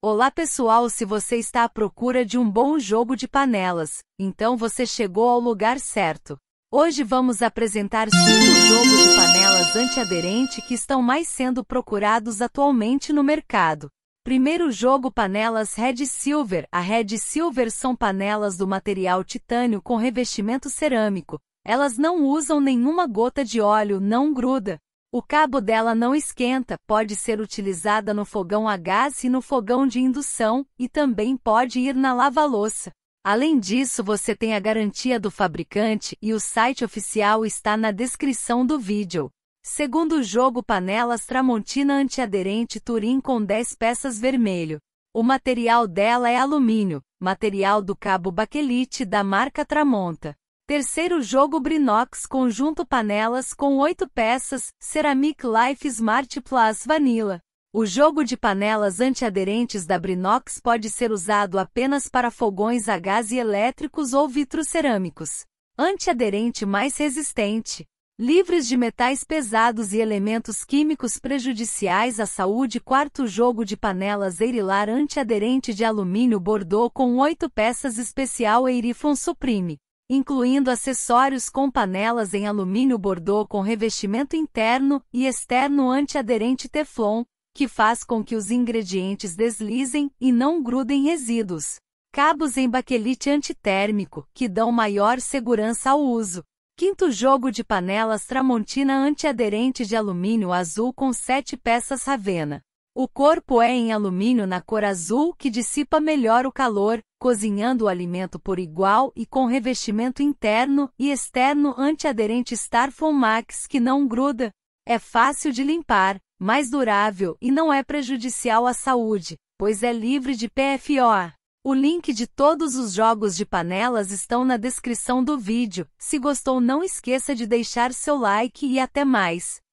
Olá pessoal, se você está à procura de um bom jogo de panelas, então você chegou ao lugar certo. Hoje vamos apresentar cinco jogos de panelas antiaderente que estão mais sendo procurados atualmente no mercado. Primeiro jogo panelas Red Silver. A Red Silver são panelas do material titânio com revestimento cerâmico. Elas não usam nenhuma gota de óleo, não gruda, o cabo dela não esquenta, pode ser utilizada no fogão a gás e no fogão de indução, e também pode ir na lava-louça. Além disso, você tem a garantia do fabricante e o site oficial está na descrição do vídeo. Segundo o jogo Panelas Tramontina Antiaderente Turim com 10 peças vermelho. O material dela é alumínio, material do cabo baquelite da marca Tramonta. Terceiro jogo Brinox Conjunto Panelas com 8 peças, Ceramic Life Smart Plus Vanilla. O jogo de panelas antiaderentes da Brinox pode ser usado apenas para fogões a gás e elétricos ou vitrocerâmicos. Antiaderente mais resistente. Livres de metais pesados e elementos químicos prejudiciais à saúde. Quarto jogo de panelas Eirilar antiaderente de alumínio Bordeaux com 8 peças especial Eirifon Supreme incluindo acessórios com panelas em alumínio bordô com revestimento interno e externo antiaderente Teflon, que faz com que os ingredientes deslizem e não grudem resíduos. Cabos em baquelite antitérmico, que dão maior segurança ao uso. Quinto jogo de panelas Tramontina antiaderente de alumínio azul com sete peças Ravena. O corpo é em alumínio na cor azul que dissipa melhor o calor, cozinhando o alimento por igual e com revestimento interno e externo antiaderente Starfon Max que não gruda. É fácil de limpar, mais durável e não é prejudicial à saúde, pois é livre de PFOA. O link de todos os jogos de panelas estão na descrição do vídeo. Se gostou, não esqueça de deixar seu like e até mais.